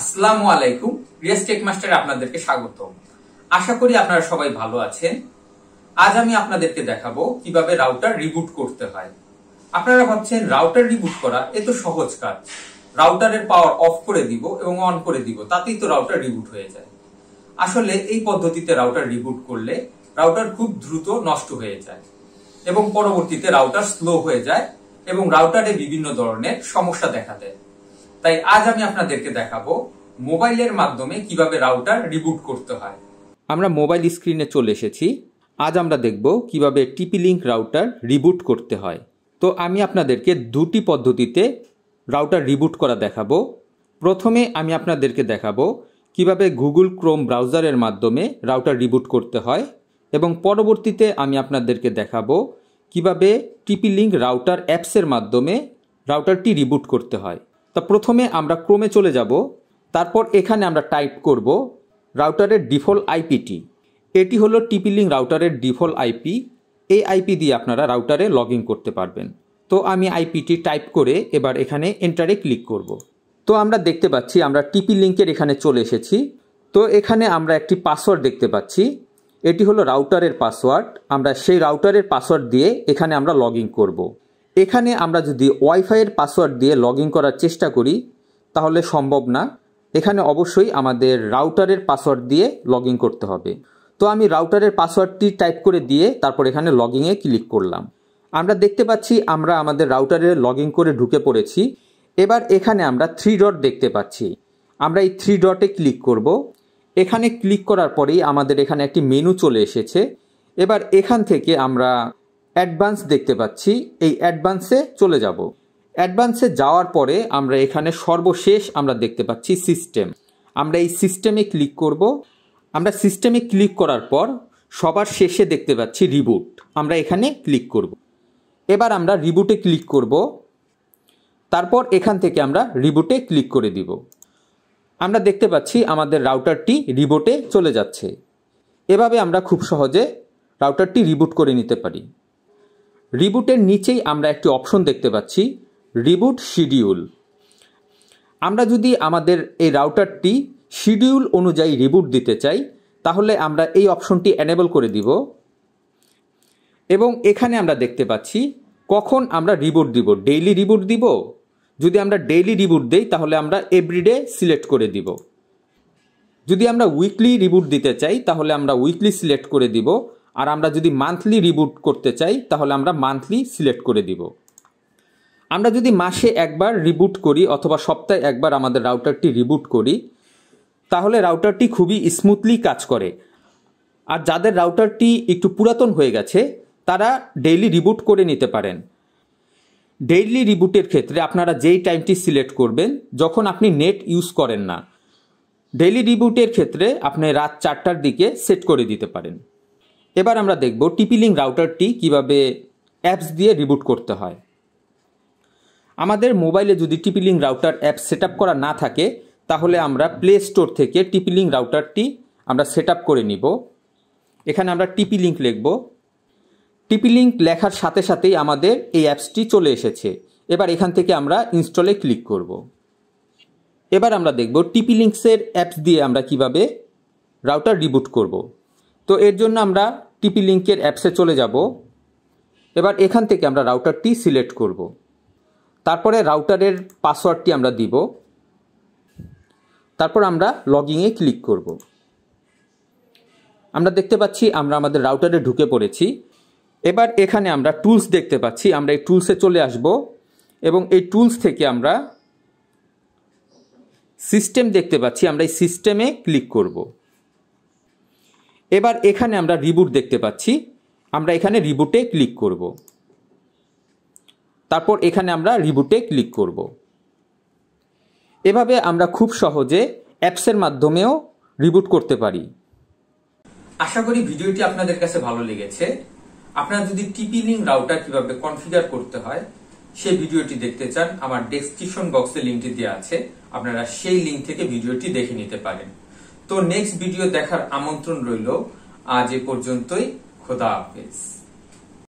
আসসালামু আলাইকুম রিয়াস টেক মাস্টারে আপনাদেরকে স্বাগত আশা করি আপনারা সবাই ভালো আছেন আজ আমি আপনাদেরকে দেখাবো কিভাবে রাউটার রিবুট করতে হয় আপনারা ভাবছেন রাউটার রিবুট করা এ তো সহজ কাজ রাউটারের পাওয়ার অফ করে দিব এবং অন করে দিব তাতেই তো রাউটার রিবুট হয়ে যায় আসলে এই পদ্ধতিতে রাউটার রিবুট করলে রাউটার খুব দ্রুত নষ্ট হয়ে যায় এবং পরবর্তীতে রাউটার স্লো হয়ে যায় এবং রাউটারে বিভিন্ন ধরনের সমস্যা দেখা দেয় তাই আজ আমি আপনাদেরকে দেখাবো মোবাইলের মাধ্যমে কিভাবে রাউটার রিবুট করতে হয় আমরা মোবাইল স্ক্রিনে চলে এসেছি আজ আমরা দেখব কিভাবে টিপি লিঙ্ক রাউটার রিবুট করতে হয় তো আমি আপনাদেরকে দুটি পদ্ধতিতে রাউটার রিবুট করা দেখাবো প্রথমে আমি আপনাদেরকে দেখাবো কিভাবে গুগল ক্রোম ব্রাউজারের মাধ্যমে রাউটার রিবুট করতে হয় এবং পরবর্তীতে আমি আপনাদেরকে দেখাবো কিভাবে টিপি লিঙ্ক রাউটার অ্যাপসের মাধ্যমে রাউটারটি রিবুট করতে হয় তা প্রথমে আমরা ক্রমে চলে যাব তারপর এখানে আমরা টাইপ করব রাউটারের ডিফল্ট আইপিটি এটি হলো টিপিলিং রাউটারের ডিফল্ট আইপি এই আইপি দিয়ে আপনারা রাউটারে লগ করতে পারবেন তো আমি আইপিটি টাইপ করে এবার এখানে এন্টারে ক্লিক করব। তো আমরা দেখতে পাচ্ছি আমরা টিপি লিঙ্কের এখানে চলে এসেছি তো এখানে আমরা একটি পাসওয়ার্ড দেখতে পাচ্ছি এটি হলো রাউটারের পাসওয়ার্ড আমরা সেই রাউটারের পাসওয়ার্ড দিয়ে এখানে আমরা লগ ইন করবো এখানে আমরা যদি ওয়াইফাইয়ের পাসওয়ার্ড দিয়ে লগ করার চেষ্টা করি তাহলে সম্ভব না এখানে অবশ্যই আমাদের রাউটারের পাসওয়ার্ড দিয়ে লগ করতে হবে তো আমি রাউটারের পাসওয়ার্ডটি টাইপ করে দিয়ে তারপর এখানে লগিংয়ে ক্লিক করলাম আমরা দেখতে পাচ্ছি আমরা আমাদের রাউটারে লগ করে ঢুকে পড়েছি এবার এখানে আমরা থ্রি ডট দেখতে পাচ্ছি আমরা এই থ্রি ডটে ক্লিক করব এখানে ক্লিক করার পরেই আমাদের এখানে একটি মেনু চলে এসেছে এবার এখান থেকে আমরা অ্যাডভান্স দেখতে পাচ্ছি এই অ্যাডভান্সে চলে যাব অ্যাডভান্সে যাওয়ার পরে আমরা এখানে সর্বশেষ আমরা দেখতে পাচ্ছি সিস্টেম আমরা এই সিস্টেমে ক্লিক করব আমরা সিস্টেমে ক্লিক করার পর সবার শেষে দেখতে পাচ্ছি রিবুট আমরা এখানে ক্লিক করব এবার আমরা রিবুটে ক্লিক করব তারপর এখান থেকে আমরা রিবুটে ক্লিক করে দিব আমরা দেখতে পাচ্ছি আমাদের রাউটারটি রিবুটে চলে যাচ্ছে এভাবে আমরা খুব সহজে রাউটারটি রিবুট করে নিতে পারি রিবুটের নিচেই আমরা একটি অপশন দেখতে পাচ্ছি রিবুট শিডিউল আমরা যদি আমাদের এই রাউটারটি শিডিউল অনুযায়ী রিবুট দিতে চাই তাহলে আমরা এই অপশনটি এনেবল করে দিব এবং এখানে আমরা দেখতে পাচ্ছি কখন আমরা রিবুট দিব ডেইলি রিবুট দিব যদি আমরা ডেইলি রিবুট দেই তাহলে আমরা এভরিডে সিলেক্ট করে দিব যদি আমরা উইকলি রিবুট দিতে চাই তাহলে আমরা উইকলি সিলেক্ট করে দিব আর আমরা যদি মান্থলি রিবুট করতে চাই তাহলে আমরা মান্থলি সিলেক্ট করে দিব আমরা যদি মাসে একবার রিবুট করি অথবা সপ্তাহে একবার আমাদের রাউটারটি রিবুট করি তাহলে রাউটারটি খুবই স্মুথলি কাজ করে আর যাদের রাউটারটি একটু পুরাতন হয়ে গেছে তারা ডেইলি রিবুট করে নিতে পারেন ডেইলি রিবুটের ক্ষেত্রে আপনারা যেই টাইমটি সিলেক্ট করবেন যখন আপনি নেট ইউজ করেন না ডেইলি রিবুটের ক্ষেত্রে আপনি রাত চারটার দিকে সেট করে দিতে পারেন এবার আমরা দেখব টিপিলিং রাউটারটি কিভাবে অ্যাপস দিয়ে রিবুট করতে হয় আমাদের মোবাইলে যদি টিপিলিং রাউটার অ্যাপ সেট করা না থাকে তাহলে আমরা প্লে স্টোর থেকে টিপিলিং রাউটারটি আমরা সেট করে নিব এখানে আমরা টিপি লিঙ্ক লিখব টিপি লিঙ্ক লেখার সাথে সাথেই আমাদের এই অ্যাপসটি চলে এসেছে এবার এখান থেকে আমরা ইনস্টলে ক্লিক করব এবার আমরা দেখব টিপি লিঙ্কসের অ্যাপস দিয়ে আমরা কিভাবে রাউটার রিবুট করব তো এর জন্য আমরা টিপি লিঙ্কের অ্যাপসে চলে যাব এবার এখান থেকে আমরা রাউটারটি সিলেক্ট করব তারপরে রাউটারের পাসওয়ার্ডটি আমরা দিব তারপর আমরা ইনে ক্লিক করব আমরা দেখতে পাচ্ছি আমরা আমাদের রাউটারে ঢুকে পড়েছি এবার এখানে আমরা টুলস দেখতে পাচ্ছি আমরা এই টুলসে চলে আসব এবং এই টুলস থেকে আমরা সিস্টেম দেখতে পাচ্ছি আমরা এই সিস্টেমে ক্লিক করবো এবার এখানে আমরা রিবুট দেখতে পাচ্ছি আমরা এখানে রিবুটে ক্লিক করব তারপর এখানে আমরা রিবুটে ক্লিক করব এভাবে আমরা খুব সহজে অ্যাপসের মাধ্যমেও রিবুট করতে পারি আশা করি ভিডিওটি আপনাদের কাছে ভালো লেগেছে আপনারা যদি টিপি লিঙ্ক রাউটার কিভাবে কনফিগার করতে হয় সেই ভিডিওটি দেখতে চান আমার ডেসক্রিপশন বক্সে লিঙ্কটি দেওয়া আছে আপনারা সেই লিঙ্ক থেকে ভিডিওটি দেখে নিতে পারেন তো নেক্সট ভিডিও দেখার আমন্ত্রণ রইল আজ এ পর্যন্তই খোদা হাফেজ